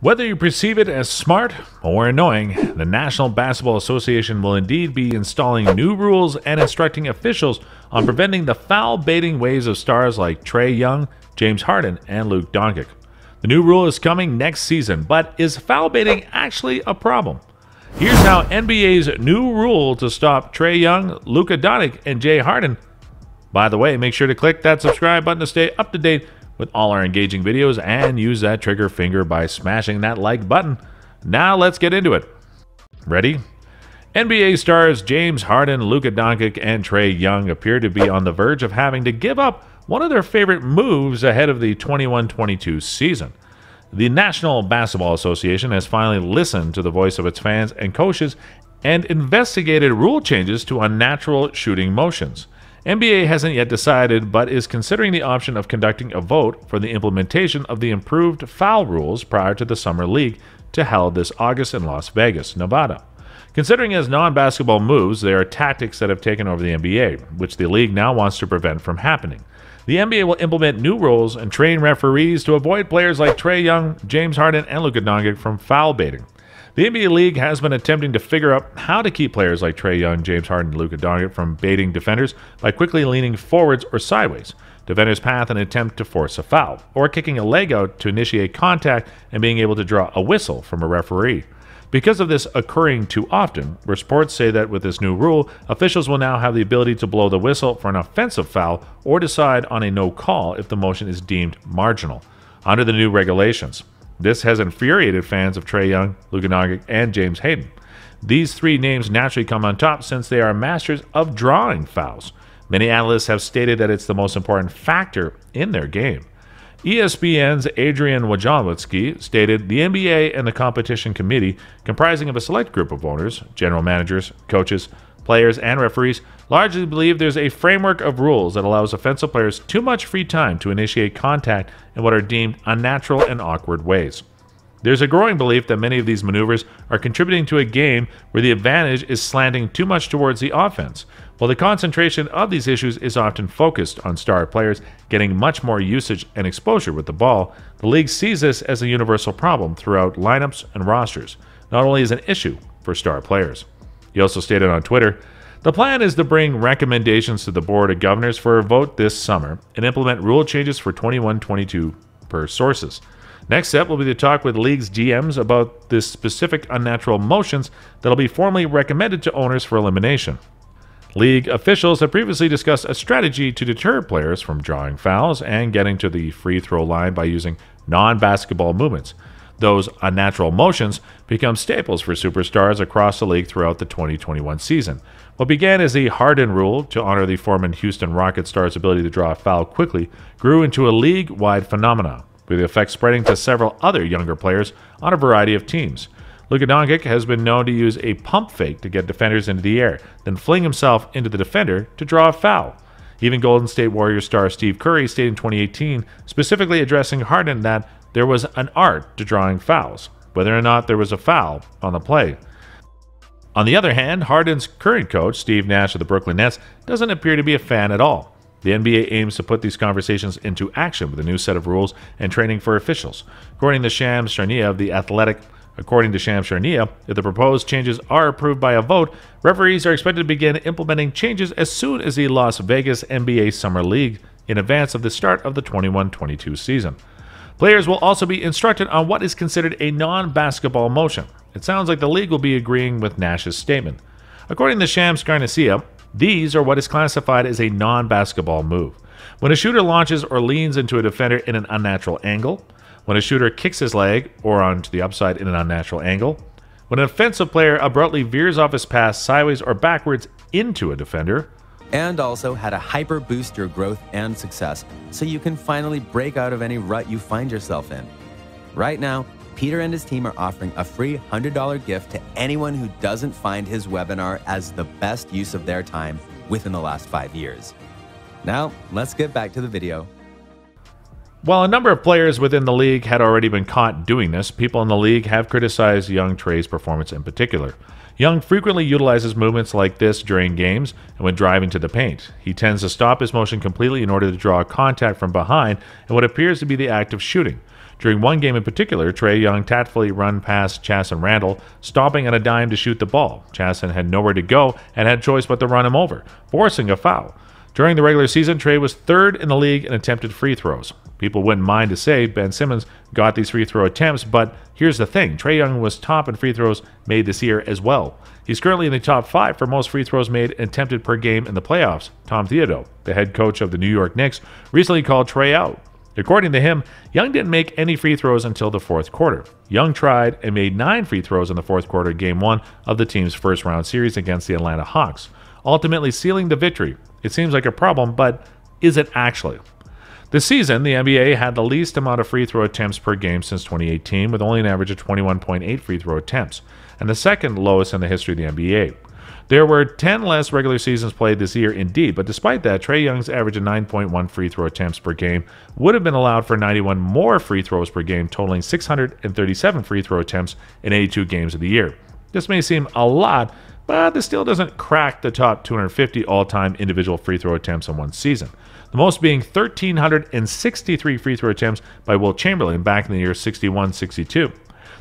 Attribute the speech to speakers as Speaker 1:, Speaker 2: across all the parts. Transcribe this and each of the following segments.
Speaker 1: Whether you perceive it as smart or annoying, the National Basketball Association will indeed be installing new rules and instructing officials on preventing the foul baiting ways of stars like Trey Young, James Harden, and Luke Doncic. The new rule is coming next season, but is foul baiting actually a problem? Here's how NBA's new rule to stop Trey Young, Luka Doncic, and Jay Harden. By the way, make sure to click that subscribe button to stay up to date with all our engaging videos and use that trigger finger by smashing that like button. Now let's get into it. Ready? NBA stars James Harden, Luka Doncic, and Trey Young appear to be on the verge of having to give up one of their favorite moves ahead of the 21 22 season. The National Basketball Association has finally listened to the voice of its fans and coaches and investigated rule changes to unnatural shooting motions. NBA hasn't yet decided but is considering the option of conducting a vote for the implementation of the improved foul rules prior to the Summer League to held this August in Las Vegas, Nevada. Considering as non basketball moves, they are tactics that have taken over the NBA, which the league now wants to prevent from happening. The NBA will implement new rules and train referees to avoid players like Trey Young, James Harden, and Luka Doncic from foul baiting. The NBA League has been attempting to figure out how to keep players like Trey Young, James Harden, and Luka Doncic from baiting defenders by quickly leaning forwards or sideways, defender's path an attempt to force a foul, or kicking a leg out to initiate contact and being able to draw a whistle from a referee. Because of this occurring too often, reports say that with this new rule, officials will now have the ability to blow the whistle for an offensive foul or decide on a no call if the motion is deemed marginal under the new regulations. This has infuriated fans of Trey Young, Luka Doncic, and James Hayden. These three names naturally come on top since they are masters of drawing fouls. Many analysts have stated that it's the most important factor in their game. ESPN's Adrian Wojnarowski stated the NBA and the competition committee, comprising of a select group of owners, general managers, coaches, players, and referees, largely believe there's a framework of rules that allows offensive players too much free time to initiate contact in what are deemed unnatural and awkward ways. There's a growing belief that many of these maneuvers are contributing to a game where the advantage is slanting too much towards the offense, while the concentration of these issues is often focused on star players getting much more usage and exposure with the ball. The league sees this as a universal problem throughout lineups and rosters, not only as an issue for star players. He also stated on Twitter, the plan is to bring recommendations to the Board of Governors for a vote this summer and implement rule changes for 2122 per sources. Next up will be the talk with league's GMs about the specific unnatural motions that'll be formally recommended to owners for elimination. League officials have previously discussed a strategy to deter players from drawing fouls and getting to the free throw line by using non basketball movements. Those unnatural motions become staples for superstars across the league throughout the 2021 season. What began as the Harden rule to honor the former Houston Rocket star's ability to draw a foul quickly grew into a league wide phenomenon with the effect spreading to several other younger players on a variety of teams. Luka Doncic has been known to use a pump fake to get defenders into the air, then fling himself into the defender to draw a foul. Even Golden State Warriors star Steve Curry stated in 2018, specifically addressing Harden, that there was an art to drawing fouls, whether or not there was a foul on the play. On the other hand, Harden's current coach, Steve Nash of the Brooklyn Nets, doesn't appear to be a fan at all. The NBA aims to put these conversations into action with a new set of rules and training for officials. According to Sham Charnia of The Athletic, According to Sham Charnia, if the proposed changes are approved by a vote, referees are expected to begin implementing changes as soon as the Las Vegas NBA Summer League in advance of the start of the 21 22 season. Players will also be instructed on what is considered a non basketball motion. It sounds like the league will be agreeing with Nash's statement. According to Shams Garnacia, these are what is classified as a non basketball move. When a shooter launches or leans into a defender in an unnatural angle, when a shooter kicks his leg or onto the upside in an unnatural angle, when an offensive player abruptly veers off his pass sideways or backwards into a defender, and also how to hyper boost your growth and success so you can finally break out of any rut you find yourself in. Right now, Peter and his team are offering a free $100 gift to anyone who doesn't find his webinar as the best use of their time within the last five years. Now, let's get back to the video. While a number of players within the league had already been caught doing this, people in the league have criticized Young Trey's performance in particular. Young frequently utilizes movements like this during games and when driving to the paint. He tends to stop his motion completely in order to draw contact from behind and what appears to be the act of shooting. During one game in particular, Trey Young tactfully run past Chasen Randall, stopping on a dime to shoot the ball. Chasen had nowhere to go and had choice but to run him over, forcing a foul. During the regular season, Trey was third in the league in attempted free throws. People wouldn't mind to say Ben Simmons got these free throw attempts, but here's the thing Trey Young was top in free throws made this year as well. He's currently in the top five for most free throws made and attempted per game in the playoffs. Tom Theodo, the head coach of the New York Knicks, recently called Trey out According to him, Young didn't make any free throws until the fourth quarter. Young tried and made nine free throws in the fourth quarter, game one of the team's first round series against the Atlanta Hawks, ultimately sealing the victory. It seems like a problem, but is it actually? This season, the NBA had the least amount of free throw attempts per game since 2018, with only an average of 21.8 free throw attempts, and the second lowest in the history of the NBA. There were 10 less regular seasons played this year, indeed, but despite that, Trey Young's average of 9.1 free throw attempts per game would have been allowed for 91 more free throws per game, totaling 637 free throw attempts in 82 games of the year. This may seem a lot, but this still doesn't crack the top 250 all time individual free throw attempts in one season. The most being 1,363 free throw attempts by Will Chamberlain back in the year 61 62.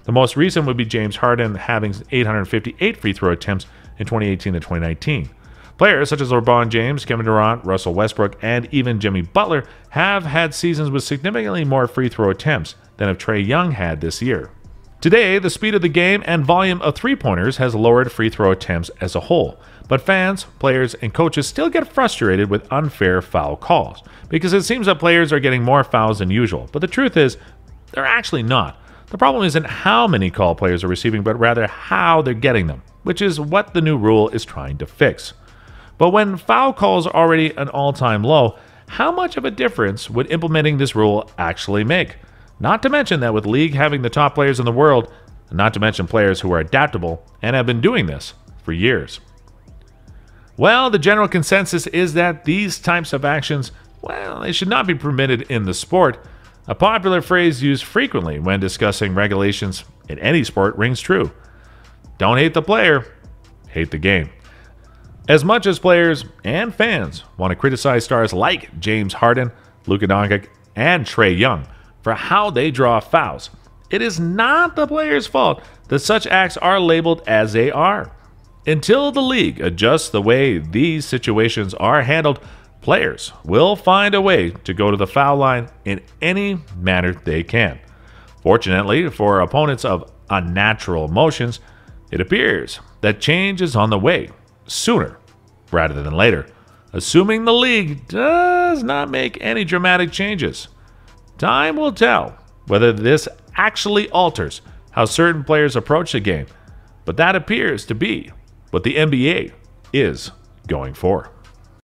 Speaker 1: The most recent would be James Harden having 858 free throw attempts in 2018 to 2019. Players such as LeBron James, Kevin Durant, Russell Westbrook, and even Jimmy Butler have had seasons with significantly more free throw attempts than if Trey Young had this year. Today, the speed of the game and volume of three pointers has lowered free throw attempts as a whole, but fans, players, and coaches still get frustrated with unfair foul calls because it seems that players are getting more fouls than usual. But the truth is, they're actually not. The problem isn't how many call players are receiving, but rather how they're getting them which is what the new rule is trying to fix. But when foul calls are already an all time low, how much of a difference would implementing this rule actually make? Not to mention that with League having the top players in the world, not to mention players who are adaptable and have been doing this for years. Well, the general consensus is that these types of actions, well, they should not be permitted in the sport. A popular phrase used frequently when discussing regulations in any sport rings true. Don't hate the player, hate the game. As much as players and fans want to criticize stars like James Harden, Luka Doncic, and Trey Young for how they draw fouls, it is not the player's fault that such acts are labeled as they are. Until the league adjusts the way these situations are handled, players will find a way to go to the foul line in any manner they can. Fortunately for opponents of unnatural motions, it appears that change is on the way sooner rather than later, assuming the league does not make any dramatic changes. Time will tell whether this actually alters how certain players approach the game, but that appears to be what the NBA is going for.